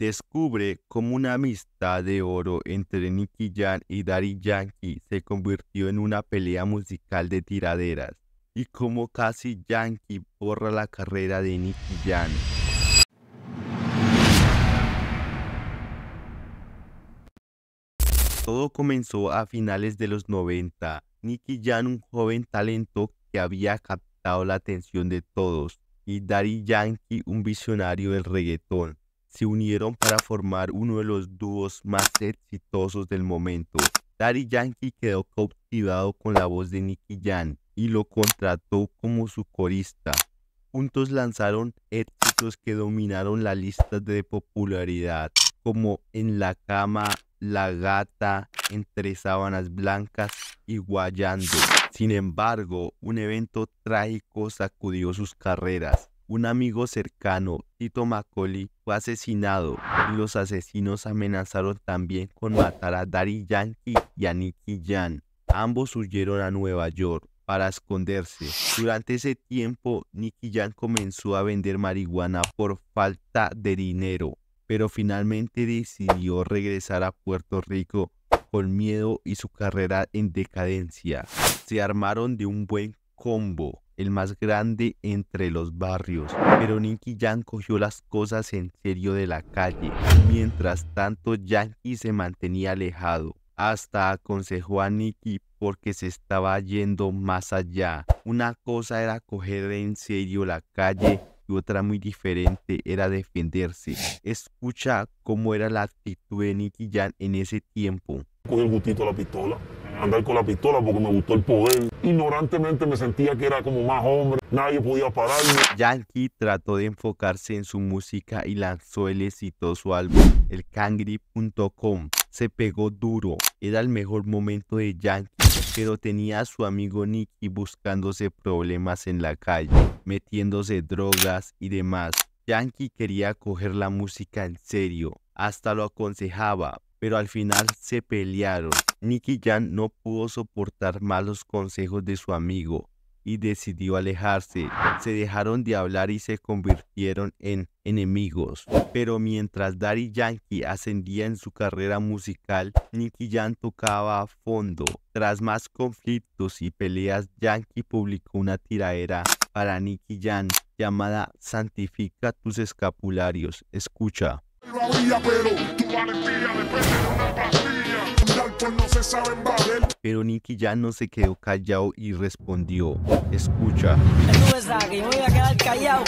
descubre cómo una amistad de oro entre Nicky Jam y Daddy Yankee se convirtió en una pelea musical de tiraderas y cómo casi Yankee borra la carrera de Nicky Jan. Todo comenzó a finales de los 90. Nicky Jan un joven talento que había captado la atención de todos, y Daddy Yankee, un visionario del reggaetón se unieron para formar uno de los dúos más exitosos del momento. Daddy Yankee quedó cautivado con la voz de Nicky Jan y lo contrató como su corista. Juntos lanzaron éxitos que dominaron las listas de popularidad, como En la cama, La gata, Entre sábanas blancas y Guayando. Sin embargo, un evento trágico sacudió sus carreras un amigo cercano, Tito Macaulay, fue asesinado y los asesinos amenazaron también con matar a Daddy Yankee y a Nicky Jan. Ambos huyeron a Nueva York para esconderse. Durante ese tiempo, Nicky Jan comenzó a vender marihuana por falta de dinero, pero finalmente decidió regresar a Puerto Rico con miedo y su carrera en decadencia. Se armaron de un buen combo el más grande entre los barrios. Pero Nicky Jan cogió las cosas en serio de la calle. Mientras tanto, Yankee se mantenía alejado. Hasta aconsejó a Nicky porque se estaba yendo más allá. Una cosa era coger en serio la calle y otra muy diferente era defenderse. Escucha cómo era la actitud de Nicky Jan en ese tiempo. Con el gustito la pistola andar con la pistola porque me gustó el poder. Ignorantemente me sentía que era como más hombre, nadie podía pararme. Yankee trató de enfocarse en su música y lanzó el exitoso álbum, elcangri.com. Se pegó duro, era el mejor momento de Yankee, pero tenía a su amigo Nicky buscándose problemas en la calle, metiéndose drogas y demás. Yankee quería coger la música en serio, hasta lo aconsejaba, pero al final se pelearon. Nicky Jan no pudo soportar malos consejos de su amigo y decidió alejarse. Se dejaron de hablar y se convirtieron en enemigos. Pero mientras Daddy Yankee ascendía en su carrera musical, Nicky Jan tocaba a fondo. Tras más conflictos y peleas, Yankee publicó una tiraera para Nicky Jan llamada Santifica tus escapularios. Escucha moría, pero tu valentía depende de una pastilla. no se sabe Pero Nicky ya no se quedó callado y respondió, escucha. Tú voy a quedar callado.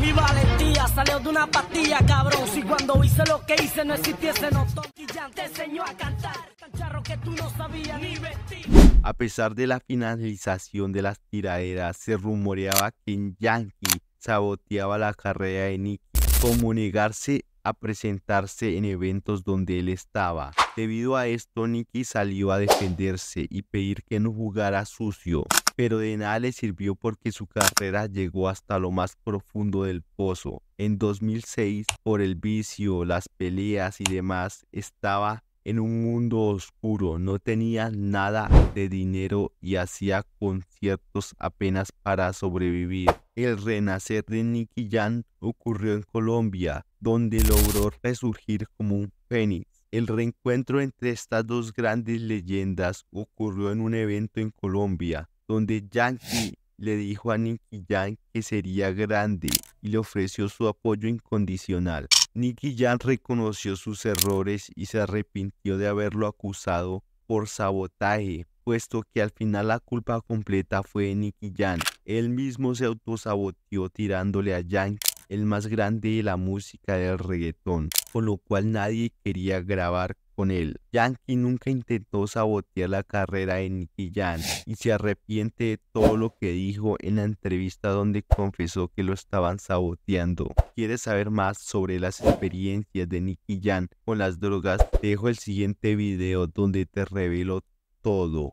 Mi valentía salió de una pastilla, cabrón. Si cuando hice lo que hice no existiese, no toque. Ya te enseñó a cantar. Tan charro que tú no sabías ni vestir. A pesar de la finalización de las tiraderas, se rumoreaba que Yankee saboteaba la carrera de Nicky. Como negarse a presentarse en eventos donde él estaba. Debido a esto, Nicky salió a defenderse y pedir que no jugara sucio, pero de nada le sirvió porque su carrera llegó hasta lo más profundo del pozo. En 2006, por el vicio, las peleas y demás, estaba en un mundo oscuro, no tenía nada de dinero y hacía conciertos apenas para sobrevivir. El renacer de Nicky Jan ocurrió en Colombia, donde logró resurgir como un fénix. El reencuentro entre estas dos grandes leyendas ocurrió en un evento en Colombia, donde Yankee le dijo a Nicky Jan que sería grande y le ofreció su apoyo incondicional. Nicky Jan reconoció sus errores y se arrepintió de haberlo acusado por sabotaje, puesto que al final la culpa completa fue de Nicky Jan. Él mismo se autosaboteó tirándole a Yankee el más grande de la música del reggaetón, con lo cual nadie quería grabar con él. Yankee nunca intentó sabotear la carrera de Nicky Jan. y se arrepiente de todo lo que dijo en la entrevista donde confesó que lo estaban saboteando. ¿Quieres saber más sobre las experiencias de Nicky Jan con las drogas? dejo el siguiente video donde te revelo todo.